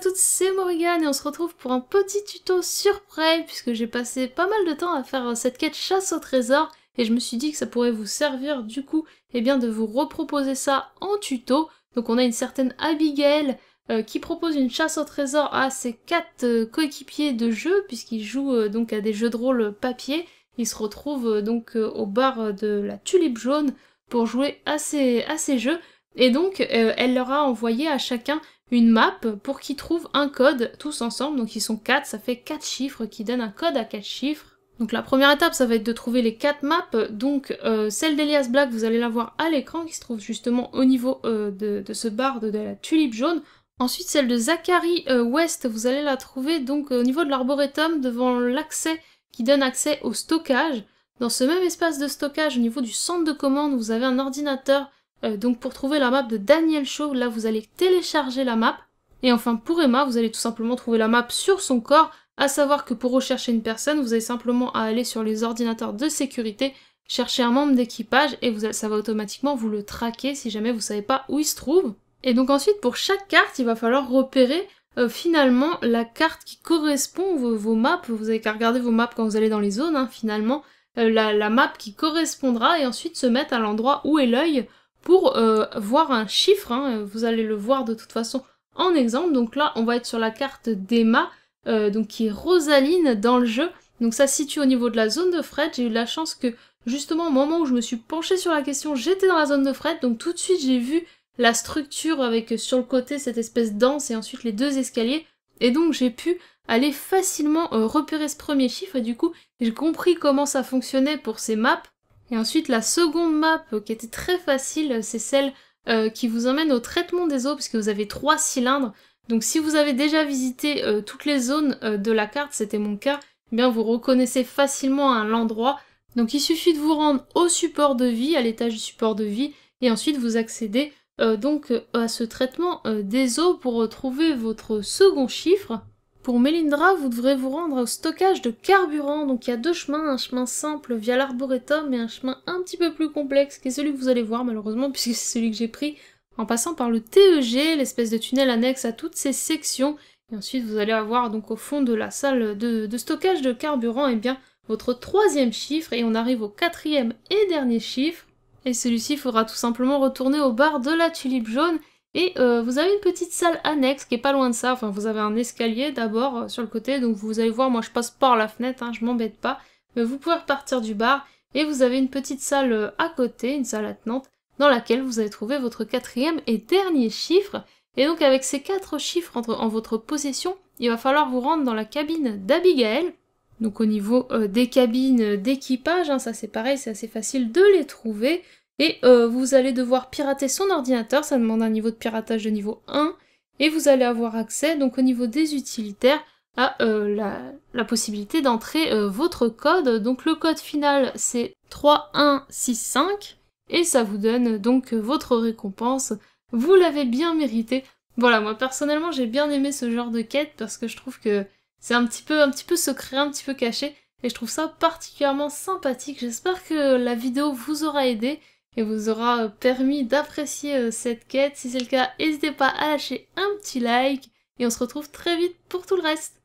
toutes, c'est Morrigan et on se retrouve pour un petit tuto surprise puisque j'ai passé pas mal de temps à faire euh, cette quête chasse au trésor et je me suis dit que ça pourrait vous servir du coup eh bien, de vous reproposer ça en tuto. Donc on a une certaine Abigail euh, qui propose une chasse au trésor à ses quatre euh, coéquipiers de jeu puisqu'ils jouent donc à des jeux de rôle papier. Ils se retrouvent donc au bar de la Tulipe Jaune pour jouer à à ces jeux. Et donc, euh, elle leur a envoyé à chacun une map pour qu'ils trouvent un code tous ensemble. Donc, ils sont quatre, ça fait quatre chiffres qui donnent un code à quatre chiffres. Donc, la première étape, ça va être de trouver les quatre maps. Donc, euh, celle d'Elias Black, vous allez la voir à l'écran, qui se trouve justement au niveau euh, de, ce bar de, de la tulipe jaune. Ensuite, celle de Zachary West, vous allez la trouver donc au niveau de l'arboretum, devant l'accès qui donne accès au stockage. Dans ce même espace de stockage, au niveau du centre de commande, vous avez un ordinateur euh, donc pour trouver la map de Daniel Shaw, là vous allez télécharger la map. Et enfin pour Emma, vous allez tout simplement trouver la map sur son corps, à savoir que pour rechercher une personne, vous allez simplement à aller sur les ordinateurs de sécurité, chercher un membre d'équipage et vous, ça va automatiquement vous le traquer si jamais vous savez pas où il se trouve. Et donc ensuite pour chaque carte, il va falloir repérer euh, finalement la carte qui correspond vos, vos maps. Vous avez qu'à regarder vos maps quand vous allez dans les zones hein, finalement. Euh, la, la, map qui correspondra et ensuite se mettre à l'endroit où est l'œil pour euh, voir un chiffre, hein, euh, vous allez le voir de toute façon en exemple. Donc là, on va être sur la carte d'Emma, euh, donc qui est Rosaline dans le jeu. Donc ça se situe au niveau de la zone de fret. J'ai eu la chance que justement au moment où je me suis penchée sur la question, j'étais dans la zone de fret. Donc tout de suite, j'ai vu la structure avec sur le côté cette espèce dense et ensuite les deux escaliers. Et donc j'ai pu aller facilement repérer ce premier chiffre et du coup j'ai compris comment ça fonctionnait pour ces maps et ensuite, la seconde map euh, qui était très facile, euh, c'est celle euh, qui vous emmène au traitement des eaux, puisque vous avez trois cylindres. Donc si vous avez déjà visité toutes les zones de la carte, c'était mon cas, eh bien vous reconnaissez facilement l'endroit. Donc il suffit de vous rendre au support de vie, à l'étage du support de vie, et ensuite vous accédez donc à ce traitement des eaux pour retrouver votre second chiffre. Pour Melindra, vous devrez vous rendre au stockage de carburant. Donc il y a deux chemins, un chemin simple via l'arboretum et un chemin un petit peu plus complexe qui est celui que vous allez voir malheureusement puisque c'est celui que j'ai pris en passant par le TEG, l'espèce de tunnel annexe à toutes ces sections. Et ensuite vous allez avoir donc au fond de la salle de, stockage de carburant et eh bien votre troisième chiffre et on arrive au quatrième et dernier chiffre. Et celui-ci faudra tout simplement retourner au bar de la tulipe jaune et euh, vous avez une petite salle annexe qui est pas loin de ça. Enfin, vous avez un escalier d'abord euh, sur le côté. Donc vous allez voir, moi je passe par la fenêtre, hein, je m'embête pas. Mais vous pouvez repartir du bar. Et vous avez une petite salle euh, à côté, une salle attenante, dans laquelle vous allez trouver votre quatrième et dernier chiffre. Et donc avec ces quatre chiffres en votre possession, il va falloir vous rendre dans la cabine d'Abigaël, Donc au niveau des cabines d'équipage, hein, ça c'est pareil, c'est assez facile de les trouver. Et euh, vous allez devoir pirater son ordinateur, ça demande un niveau de piratage de niveau 1, et vous allez avoir accès, donc au niveau des utilitaires, à euh, la, possibilité d'entrer euh, votre code. Donc le code final c'est 3165, et ça vous donne donc votre récompense. Vous l'avez bien mérité. Voilà, moi personnellement j'ai bien aimé ce genre de quête parce que je trouve que c'est un petit peu un petit peu secret, un petit peu caché, et je trouve ça particulièrement sympathique. J'espère que la vidéo vous aura aidé et vous aura euh, permis d'apprécier euh, cette quête. Si c'est le cas, n'hésitez pas à lâcher un petit like et on se retrouve très vite pour tout le reste.